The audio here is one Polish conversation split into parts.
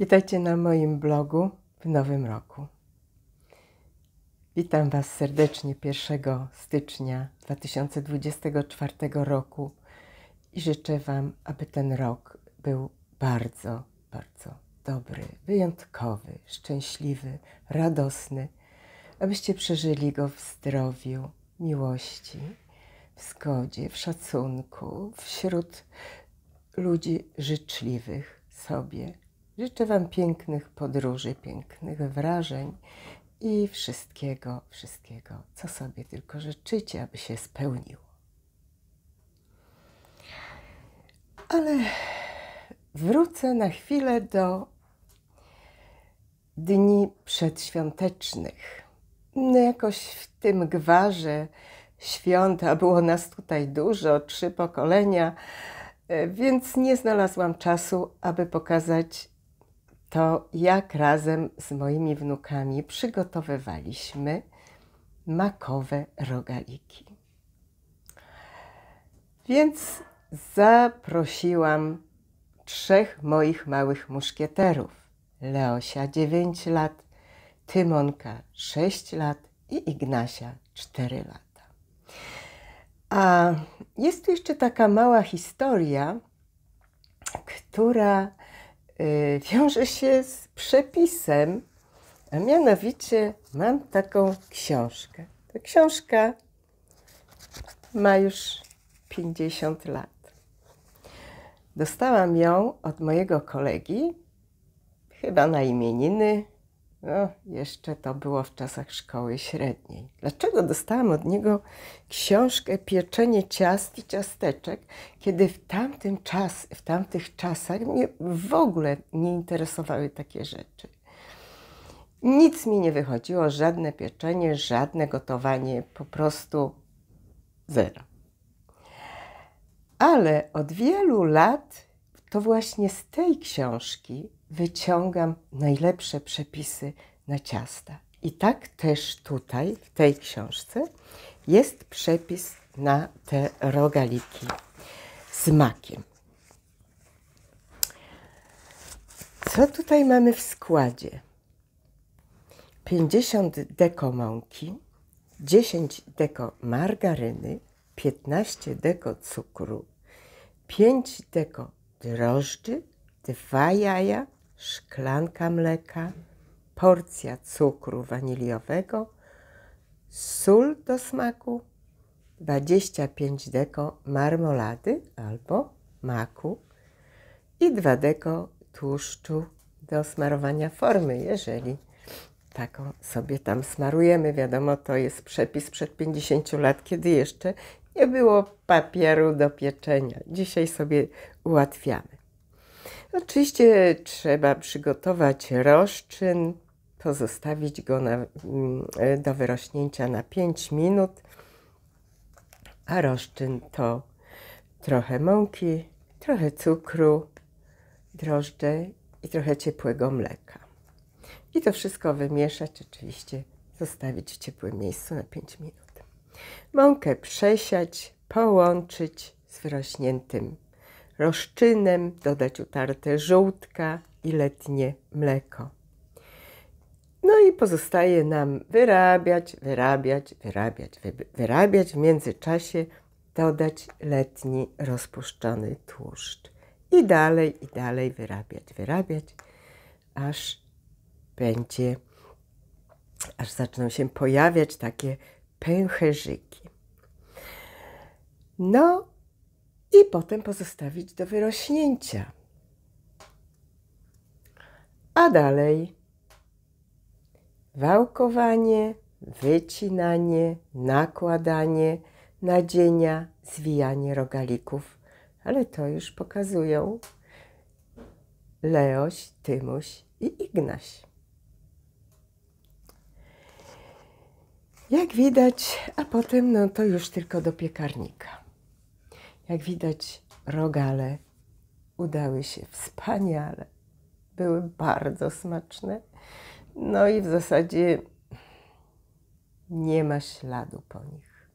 Witajcie na moim blogu w nowym roku. Witam Was serdecznie 1 stycznia 2024 roku i życzę Wam, aby ten rok był bardzo, bardzo dobry, wyjątkowy, szczęśliwy, radosny, abyście przeżyli go w zdrowiu, miłości, w zgodzie, w szacunku, wśród ludzi życzliwych sobie Życzę Wam pięknych podróży, pięknych wrażeń i wszystkiego, wszystkiego, co sobie tylko życzycie, aby się spełniło. Ale wrócę na chwilę do dni przedświątecznych. No jakoś w tym gwarze świąt a było nas tutaj dużo, trzy pokolenia, e, więc nie znalazłam czasu, aby pokazać to jak razem z moimi wnukami przygotowywaliśmy makowe rogaliki. Więc zaprosiłam trzech moich małych muszkieterów: Leosia 9 lat, Tymonka 6 lat i Ignasia 4 lata. A jest tu jeszcze taka mała historia, która Y, wiąże się z przepisem, a mianowicie mam taką książkę. Ta książka ma już 50 lat. Dostałam ją od mojego kolegi, chyba na imieniny, no, jeszcze to było w czasach szkoły średniej. Dlaczego dostałam od niego książkę Pieczenie ciast i ciasteczek, kiedy w, tamtym czas, w tamtych czasach mnie w ogóle nie interesowały takie rzeczy. Nic mi nie wychodziło, żadne pieczenie, żadne gotowanie, po prostu zero. Ale od wielu lat to właśnie z tej książki wyciągam najlepsze przepisy na ciasta. I tak też tutaj, w tej książce, jest przepis na te rogaliki z makiem. Co tutaj mamy w składzie? 50 deko mąki, 10 deko margaryny, 15 deko cukru, 5 deko drożdży, dwa jaja, szklanka mleka, porcja cukru waniliowego, sól do smaku, 25 deko marmolady albo maku i 2 deko tłuszczu do smarowania formy, jeżeli taką sobie tam smarujemy. Wiadomo, to jest przepis przed 50 lat, kiedy jeszcze nie było papieru do pieczenia. Dzisiaj sobie ułatwiamy. Oczywiście trzeba przygotować rozczyn, pozostawić go na, mm, do wyrośnięcia na 5 minut, a rozczyn to trochę mąki, trochę cukru, drożdże i trochę ciepłego mleka. I to wszystko wymieszać, oczywiście zostawić w ciepłym miejscu na 5 minut. Mąkę przesiać, połączyć z wyrośniętym roszczynem, dodać utarte żółtka i letnie mleko. No i pozostaje nam wyrabiać, wyrabiać, wyrabiać, wyrabiać. W międzyczasie dodać letni rozpuszczony tłuszcz. I dalej, i dalej wyrabiać, wyrabiać, aż będzie, aż zaczną się pojawiać takie pęcherzyki. No i potem pozostawić do wyrośnięcia. A dalej wałkowanie, wycinanie, nakładanie, nadzienia, zwijanie rogalików. Ale to już pokazują Leoś, Tymuś i Ignaś. Jak widać, a potem no to już tylko do piekarnika. Jak widać, rogale udały się wspaniale. Były bardzo smaczne. No i w zasadzie nie ma śladu po nich.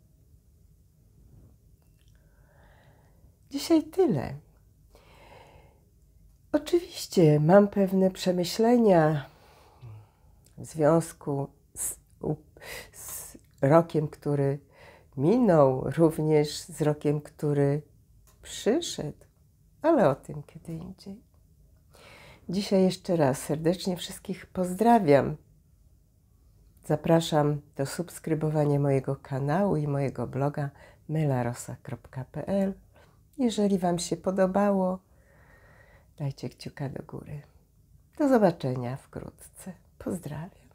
Dzisiaj tyle. Oczywiście mam pewne przemyślenia w związku z, z rokiem, który minął, również z rokiem, który przyszedł, ale o tym kiedy indziej. Dzisiaj jeszcze raz serdecznie wszystkich pozdrawiam. Zapraszam do subskrybowania mojego kanału i mojego bloga melarosa.pl. Jeżeli Wam się podobało, dajcie kciuka do góry. Do zobaczenia wkrótce. Pozdrawiam.